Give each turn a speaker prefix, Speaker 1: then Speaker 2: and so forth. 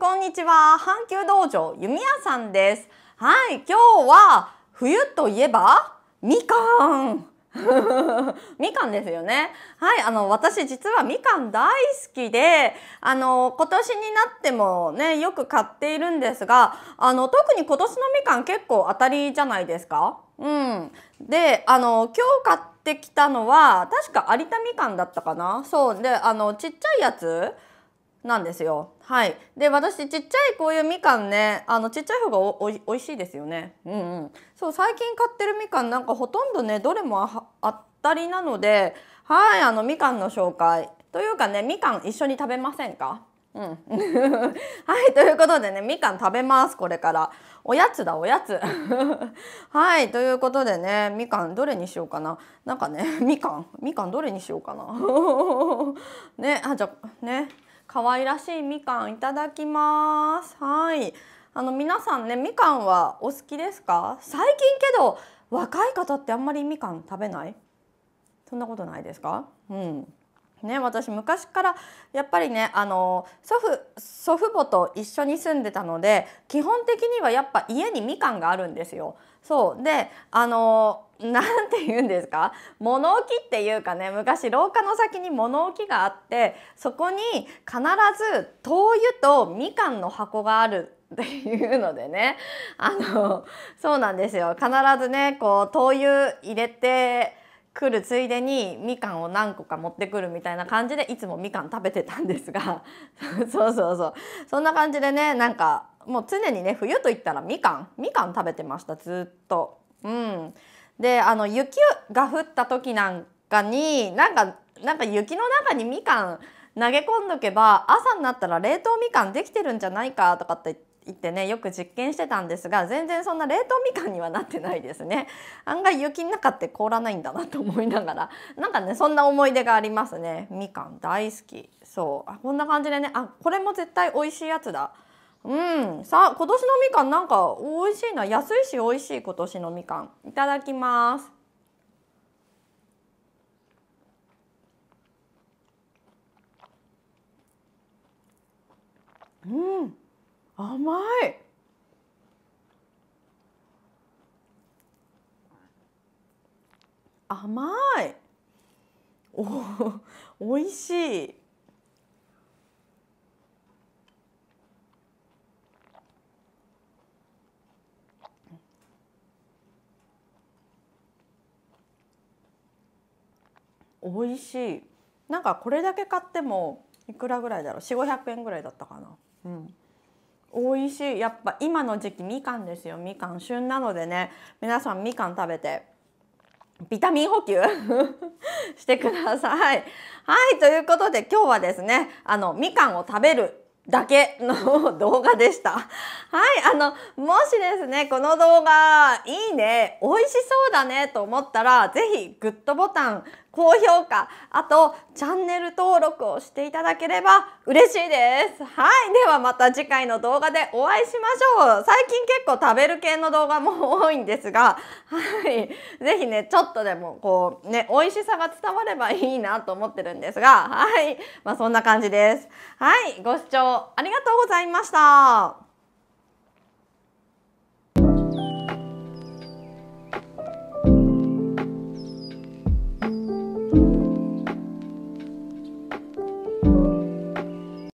Speaker 1: こんにちは阪急道場弓矢さんですはい今日は冬といえばみかん みかんですよね。はい、あの、私実はみかん大好きで、あの、今年になってもね、よく買っているんですが、あの、特に今年のみかん結構当たりじゃないですかうん。で、あの、今日買ってきたのは、確か有田みかんだったかなそう。で、あの、ちっちゃいやつなんですよはいで私ちっちゃいこういうみかんねあのちっちゃい方がおいおいしいですよねうんうんそう最近買ってるみかんなんかほとんどねどれもあったりなのではいあのみかんの紹介というかねみかん一緒に食べませんかうん、はいということでねみかん食べますこれからおやつだおやつ はいということでねみかんどれにしようかななんかねみかんみかんどれにしようかな ねあじゃね可愛らしいみかんいただきます。はい。あの皆さんねみかんはお好きですか？最近けど若い方ってあんまりみかん食べない？そんなことないですか？うん。ね、私昔からやっぱりねあの祖父祖父母と一緒に住んでたので基本的にはやっぱ家にみかんがあるんですよ。そうであの何て言うんですか物置っていうかね昔廊下の先に物置があってそこに必ず灯油とみかんの箱があるっていうのでねあのそうなんですよ必ずねこう灯油入れて来るついでにみかんを何個か持ってくるみたいな感じでいつもみかん食べてたんですが そうそうそうそんな感じでねなんかもう常にね冬といったらみかんみかん食べてましたずっと。うん、であの雪が降った時なんかになんかなんか雪の中にみかん投げ込んどけば朝になったら冷凍みかんできてるんじゃないかとかって言って。ってねよく実験してたんですが全然そんな冷凍みかんにはなってないですね 案外雪の中って凍らないんだなと思いながらなんかねそんな思い出がありますねみかん大好きそうこんな感じでねあこれも絶対美味しいやつだうんさあ今年のみかんなんか美味しいな安いし美味しい今年のみかんいただきますうん甘い甘いおおいしい美味しいなんかこれだけ買ってもいくらぐらいだろう四五百円ぐらいだったかなうん美味しいやっぱ今の時期みかんですよみかん旬なのでね皆さんみかん食べてビタミン補給 してください。はいということで今日はですねあのみかんを食べるだけの動画でした。はい、あの、もしですね、この動画、いいね、美味しそうだねと思ったら、ぜひグッドボタン、高評価、あとチャンネル登録をしていただければ嬉しいです。はい。ではまた次回の動画でお会いしましょう。最近結構食べる系の動画も多いんですが、はい。ぜひね、ちょっとでもこうね、美味しさが伝わればいいなと思ってるんですが、はい。まあそんな感じです。はい。ご視聴ありがとうございました。